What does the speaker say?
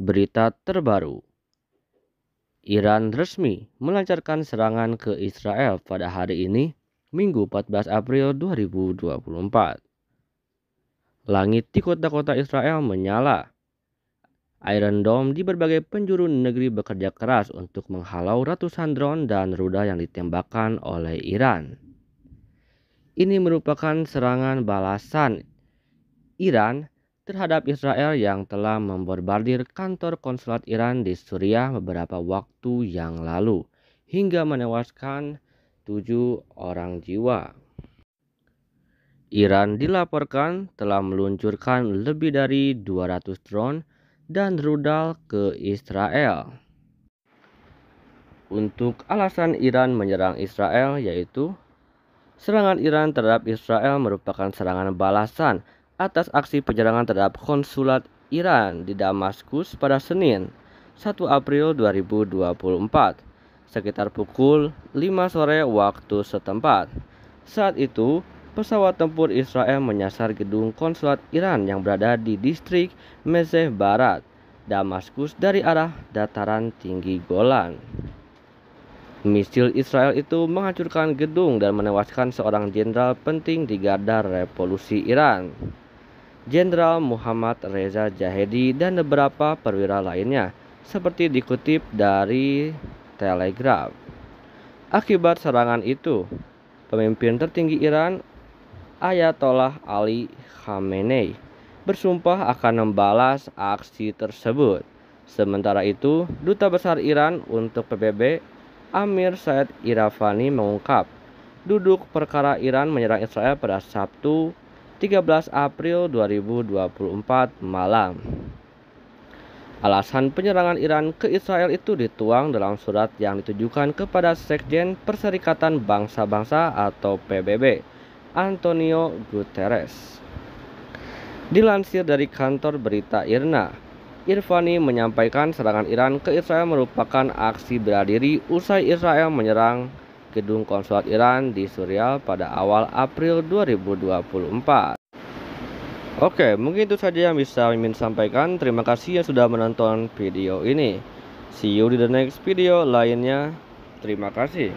Berita terbaru Iran resmi melancarkan serangan ke Israel pada hari ini, Minggu 14 April 2024. Langit di kota-kota Israel menyala. Iron Dome di berbagai penjuru negeri bekerja keras untuk menghalau ratusan drone dan rudal yang ditembakkan oleh Iran. Ini merupakan serangan balasan Iran terhadap Israel yang telah memborbardir kantor konsulat Iran di Suriah beberapa waktu yang lalu hingga menewaskan tujuh orang jiwa. Iran dilaporkan telah meluncurkan lebih dari 200 drone dan rudal ke Israel. Untuk alasan Iran menyerang Israel yaitu serangan Iran terhadap Israel merupakan serangan balasan atas aksi penyerangan terhadap konsulat Iran di Damaskus pada Senin 1 April 2024 sekitar pukul 5 sore waktu setempat. Saat itu, pesawat tempur Israel menyasar gedung konsulat Iran yang berada di distrik Mezeh Barat, Damaskus dari arah dataran tinggi Golan. Misil Israel itu menghancurkan gedung dan menewaskan seorang jenderal penting di garda revolusi Iran. Jenderal Muhammad Reza Jahedi dan beberapa perwira lainnya, seperti dikutip dari Telegram. Akibat serangan itu, pemimpin tertinggi Iran Ayatollah Ali Khamenei bersumpah akan membalas aksi tersebut. Sementara itu, Duta Besar Iran untuk PBB Amir Said Irafani mengungkap, duduk perkara Iran menyerang Israel pada Sabtu 13 April 2024 malam. Alasan penyerangan Iran ke Israel itu dituang dalam surat yang ditujukan kepada Sekjen Perserikatan Bangsa-Bangsa atau PBB, Antonio Guterres. Dilansir dari kantor berita IRNA, Irvani menyampaikan serangan Iran ke Israel merupakan aksi beradiri usai Israel menyerang Gedung Konsulat Iran di Suriah pada awal April 2024. Oke, mungkin itu saja yang bisa Mimin sampaikan. Terima kasih yang sudah menonton video ini. See you di the next video lainnya. Terima kasih.